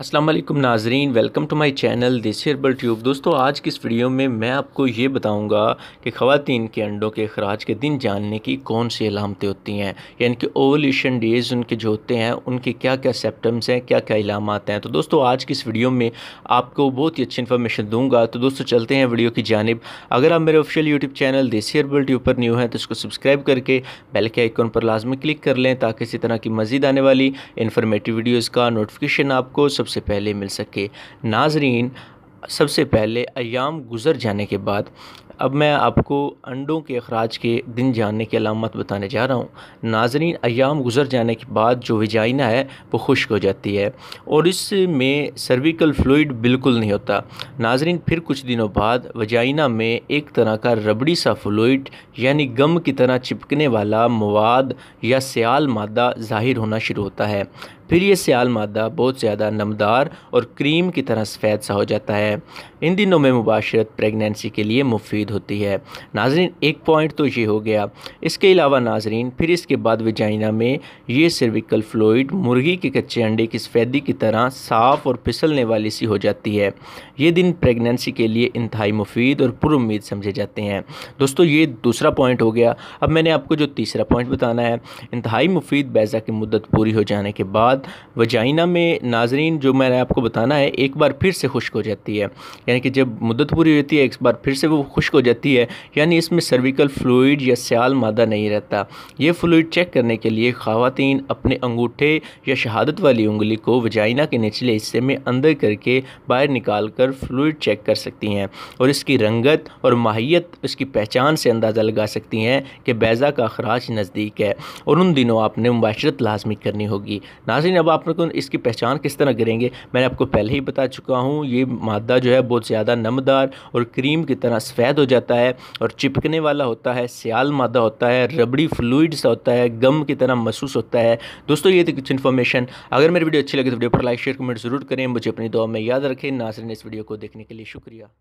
असलम नाजरीन welcome to my channel this herbal tube दोस्तों आज की इस वीडियो में मैं आपको ये बताऊंगा कि ख़वातीन के अंडों के अखराज के दिन जानने की कौन सी अलामतें होती हैं यानी कि ओवल्यूशन डेज़ उनके जो होते हैं उनके क्या क्या सेप्टम्स हैं क्या क्या इलामत हैं तो दोस्तों आज की इस वीडियो में आपको बहुत ही अच्छी इन्फॉर्मेशन दूँगा तो दोस्तों चलते हैं वीडियो की जानब अगर आप मेरे official YouTube channel this herbal tube पर न्यू हैं तो इसको सब्सक्राइब करके बेल के आइकॉन पर लाजमी क्लिक कर लें ताकि इसी तरह की मज़ीद आने वाली इन्फॉर्मेटिव वीडियोज़ का नोटिफिकेशन आपको सबसे पहले मिल सके नाजरीन सबसे पहले अयाम गुज़र जाने के बाद अब मैं आपको अंडों के अखराज के दिन जानने की अलामत बताने जा रहा हूँ नाजरीन अयाम गुज़र जाने के बाद जो विजाइना है वो खुश्क हो जाती है और इसमें सर्विकल फ्लूड बिल्कुल नहीं होता नाजरीन फिर कुछ दिनों बाद वजाइना में एक तरह का रबड़ी सा फ्लूड यानी गम की तरह चिपकने वाला मवाद या सयाल मादा ज़ाहिर होना शुरू होता है फिर ये सियाल मादा बहुत ज़्यादा नमदार और क्रीम की तरह सफ़ेद सा हो जाता है इन दिनों में मुबाशरत प्रेगनेंसी के लिए मुफीद होती है नाजरीन एक पॉइंट तो ये हो गया इसके अलावा नाजरीन फिर इसके बाद वजाइना में ये सर्विकल फ्लोइड मुर्गी के कच्चे अंडे की सफ़ेदी की तरह साफ़ और फिसलने वाली सी हो जाती है ये दिन प्रेगनेंसी के लिए इंतहाई मुफीद और पुरुद समझे जाते हैं दोस्तों ये दूसरा पॉइंट हो गया अब मैंने आपको जो तीसरा पॉइंट बताना है इंतहाई मुफीद बैज़ा की मदत पूरी हो जाने के बाद बाद वजाइना में नाजरीन जो मैंने आपको बताना है एक बार फिर से खुश्क हो जाती है यानी कि जब मुद्दत पूरी होती है एक बार फिर से वो खुश्क हो जाती है यानी इसमें सर्विकल फ्लूड या स्याल मादा नहीं रहता ये फ्लूड चेक करने के लिए खातन अपने अंगूठे या शहादत वाली उंगली को वजाइना के निचले हिस्से में अंदर करके बाहर निकाल कर फ्लूड चेक कर सकती हैं और इसकी रंगत और माहियत उसकी पहचान से अंदाज़ा लगा सकती हैं कि बैज़ा का अखराज नज़दीक है और उन दिनों आपने मुबाशरत लाजमी करनी होगी नाजिन नाजिन अब आप लोग इसकी पहचान किस तरह करेंगे मैंने आपको पहले ही बता चुका हूँ ये मादा जो है बहुत ज़्यादा नमदार और क्रीम की तरह सफ़ेद हो जाता है और चिपकने वाला होता है सियाल मादा होता है रबड़ी फ्लूड सा होता है गम की तरह महसूस होता है दोस्तों ये थी कुछ इन्फॉर्मेशन अगर मेरी वीडियो अच्छी लगी तो वीडियो पर लाइक शेयर कमेंट ज़रूर करें मुझे अपनी दुआ में याद रखें नाजरन इस वीडियो को देखने के लिए शुक्रिया